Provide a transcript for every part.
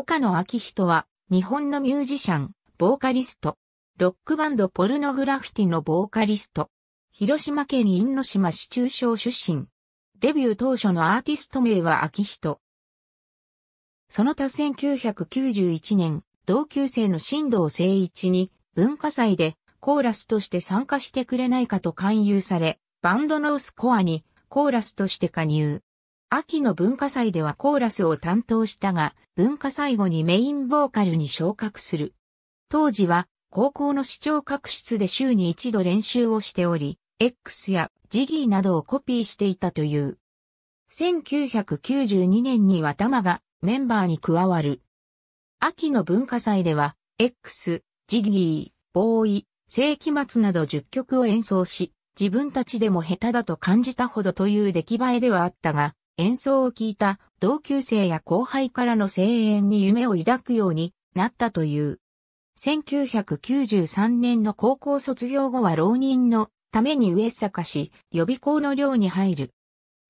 岡野明人は、日本のミュージシャン、ボーカリスト。ロックバンドポルノグラフィティのボーカリスト。広島県因島市中小出身。デビュー当初のアーティスト名は明人。その他1991年、同級生の新藤誠一に文化祭でコーラスとして参加してくれないかと勧誘され、バンドノースコアにコーラスとして加入。秋の文化祭ではコーラスを担当したが、文化祭後にメインボーカルに昇格する。当時は、高校の視聴覚室で週に一度練習をしており、X やジギーなどをコピーしていたという。1992年には玉がメンバーに加わる。秋の文化祭では、X、ジギー、ボーイ、世紀末など10曲を演奏し、自分たちでも下手だと感じたほどという出来栄えではあったが、演奏を聴いた同級生や後輩からの声援に夢を抱くようになったという。1993年の高校卒業後は浪人のために上坂市予備校の寮に入る。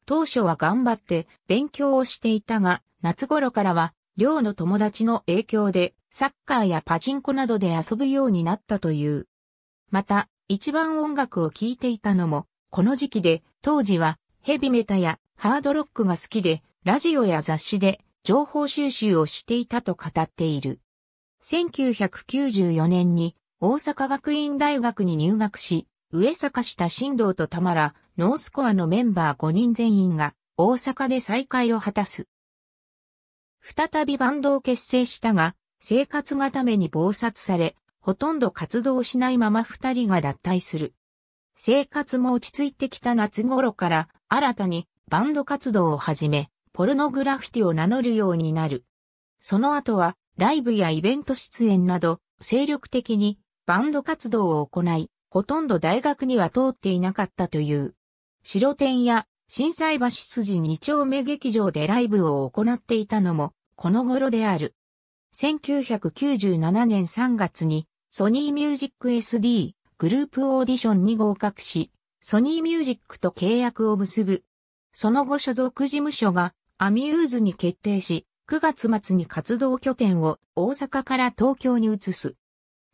当初は頑張って勉強をしていたが、夏頃からは寮の友達の影響でサッカーやパチンコなどで遊ぶようになったという。また、一番音楽を聴いていたのも、この時期で、当時はヘビメタやハードロックが好きで、ラジオや雑誌で情報収集をしていたと語っている。1994年に大阪学院大学に入学し、上坂下新道とまら、ノースコアのメンバー5人全員が大阪で再会を果たす。再びバンドを結成したが、生活がために暴殺され、ほとんど活動しないまま二人が脱退する。生活も落ち着いてきた夏頃から新たにバンド活動を始め、ポルノグラフィティを名乗るようになる。その後は、ライブやイベント出演など、精力的にバンド活動を行い、ほとんど大学には通っていなかったという。白天や震災橋筋二丁目劇場でライブを行っていたのも、この頃である。1997年3月に、ソニーミュージック SD グループオーディションに合格し、ソニーミュージックと契約を結ぶ。その後所属事務所がアミューズに決定し、9月末に活動拠点を大阪から東京に移す。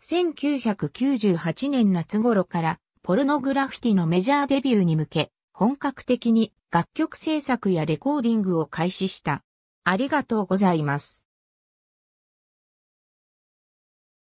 1998年夏頃からポルノグラフィティのメジャーデビューに向け、本格的に楽曲制作やレコーディングを開始した。ありがとうございます。